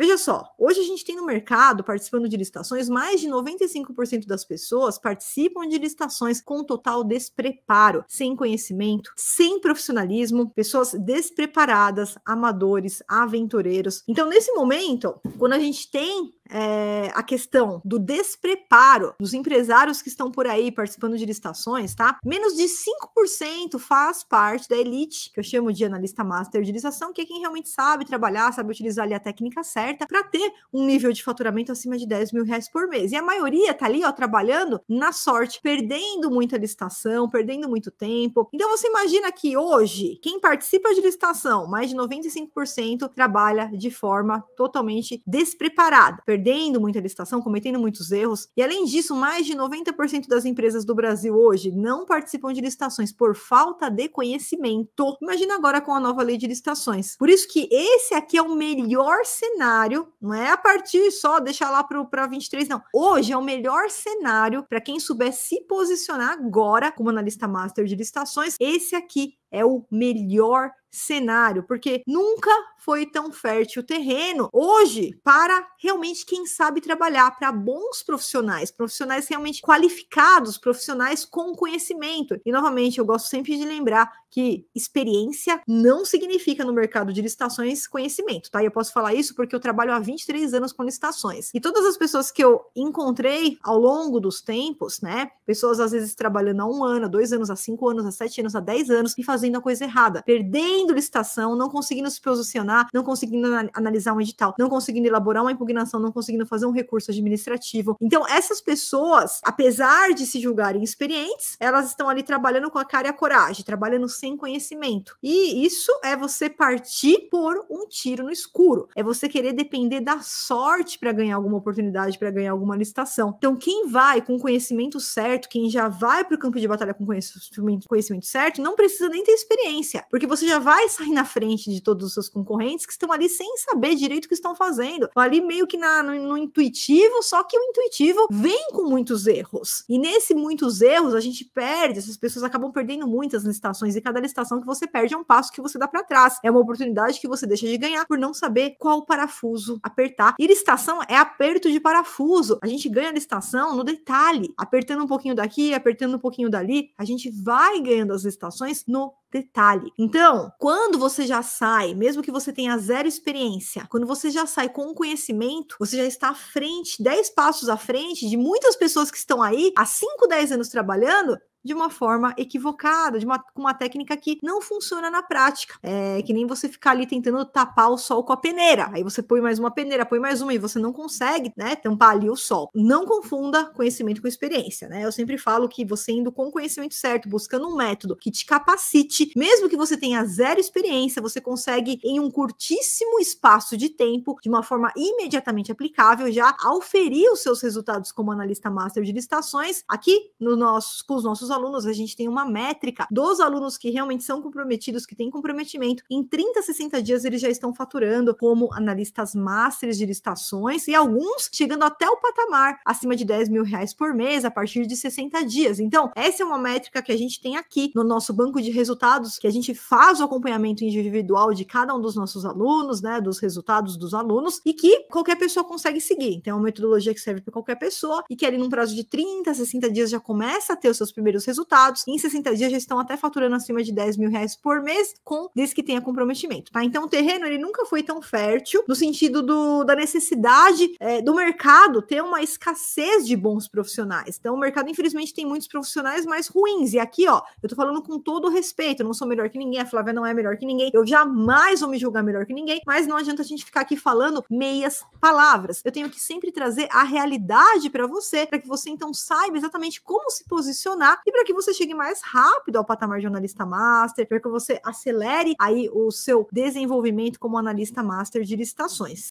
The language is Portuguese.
Veja só, hoje a gente tem no mercado, participando de licitações, mais de 95% das pessoas participam de licitações com total despreparo, sem conhecimento, sem profissionalismo, pessoas despreparadas, amadores, aventureiros. Então, nesse momento, quando a gente tem é, a questão do despreparo dos empresários que estão por aí participando de licitações, tá? Menos de 5% faz parte da elite, que eu chamo de analista master de licitação, que é quem realmente sabe trabalhar, sabe utilizar ali a técnica certa para ter um nível de faturamento acima de 10 mil reais por mês. E a maioria tá ali, ó, trabalhando na sorte, perdendo muita licitação, perdendo muito tempo. Então você imagina que hoje, quem participa de licitação, mais de 95% trabalha de forma totalmente despreparada, perdendo perdendo muita licitação, cometendo muitos erros. E além disso, mais de 90% das empresas do Brasil hoje não participam de licitações por falta de conhecimento. Imagina agora com a nova lei de licitações. Por isso que esse aqui é o melhor cenário, não é a partir só deixar lá para 23, não. Hoje é o melhor cenário para quem souber se posicionar agora como analista master de licitações. Esse aqui é o melhor cenário, porque nunca foi tão fértil o terreno hoje para realmente quem sabe trabalhar, para bons profissionais, profissionais realmente qualificados, profissionais com conhecimento. E novamente, eu gosto sempre de lembrar que experiência não significa no mercado de licitações conhecimento, tá? E eu posso falar isso porque eu trabalho há 23 anos com licitações. E todas as pessoas que eu encontrei ao longo dos tempos, né? Pessoas às vezes trabalhando há um ano, há dois anos, há cinco anos, há sete anos, há dez anos e fazendo a coisa errada, perdendo licitação, não conseguindo se posicionar, não conseguindo analisar um edital, não conseguindo elaborar uma impugnação, não conseguindo fazer um recurso administrativo. Então, essas pessoas, apesar de se julgarem experientes, elas estão ali trabalhando com a cara e a coragem, trabalhando sem conhecimento. E isso é você partir por um tiro no escuro. É você querer depender da sorte para ganhar alguma oportunidade, para ganhar alguma licitação. Então, quem vai com conhecimento certo, quem já vai para o campo de batalha com conhecimento, conhecimento certo, não precisa nem ter experiência, porque você já vai sair na frente de todos os seus concorrentes que estão ali sem saber direito o que estão fazendo. Ali meio que na, no, no intuitivo, só que o intuitivo vem com muitos erros. E nesse muitos erros, a gente perde, essas pessoas acabam perdendo muitas licitações e cada licitação que você perde é um passo que você dá para trás. É uma oportunidade que você deixa de ganhar por não saber qual parafuso apertar. E licitação é aperto de parafuso. A gente ganha licitação no detalhe, apertando um pouquinho daqui, apertando um pouquinho dali. A gente vai ganhando as licitações no detalhe. Então, quando você já sai, mesmo que você tenha zero experiência, quando você já sai com o conhecimento, você já está à frente, 10 passos à frente de muitas pessoas que estão aí há 5, 10 anos trabalhando de uma forma equivocada, de uma, com uma técnica que não funciona na prática. É que nem você ficar ali tentando tapar o sol com a peneira. Aí você põe mais uma peneira, põe mais uma e você não consegue, né, tampar ali o sol. Não confunda conhecimento com experiência, né? Eu sempre falo que você indo com o conhecimento certo, buscando um método que te capacite, mesmo que você tenha zero experiência, você consegue em um curtíssimo espaço de tempo, de uma forma imediatamente aplicável, já auferir os seus resultados como analista master de licitações aqui no nosso, com os nossos dos alunos, a gente tem uma métrica dos alunos que realmente são comprometidos, que têm comprometimento. Em 30, 60 dias, eles já estão faturando como analistas masters de licitações e alguns chegando até o patamar acima de 10 mil reais por mês a partir de 60 dias. Então, essa é uma métrica que a gente tem aqui no nosso banco de resultados, que a gente faz o acompanhamento individual de cada um dos nossos alunos, né, dos resultados dos alunos, e que qualquer pessoa consegue seguir. Então, é uma metodologia que serve para qualquer pessoa e que ali num prazo de 30, 60 dias já começa a ter os seus primeiros os resultados. Em 60 dias já estão até faturando acima de 10 mil reais por mês, com desde que tenha comprometimento, tá? Então o terreno ele nunca foi tão fértil no sentido do, da necessidade é, do mercado ter uma escassez de bons profissionais. Então o mercado infelizmente tem muitos profissionais mais ruins. E aqui, ó, eu tô falando com todo respeito, eu não sou melhor que ninguém, a Flávia não é melhor que ninguém, eu jamais vou me julgar melhor que ninguém, mas não adianta a gente ficar aqui falando meias palavras. Eu tenho que sempre trazer a realidade para você, para que você então saiba exatamente como se posicionar e para que você chegue mais rápido ao patamar de analista master, para que você acelere aí o seu desenvolvimento como analista master de licitações.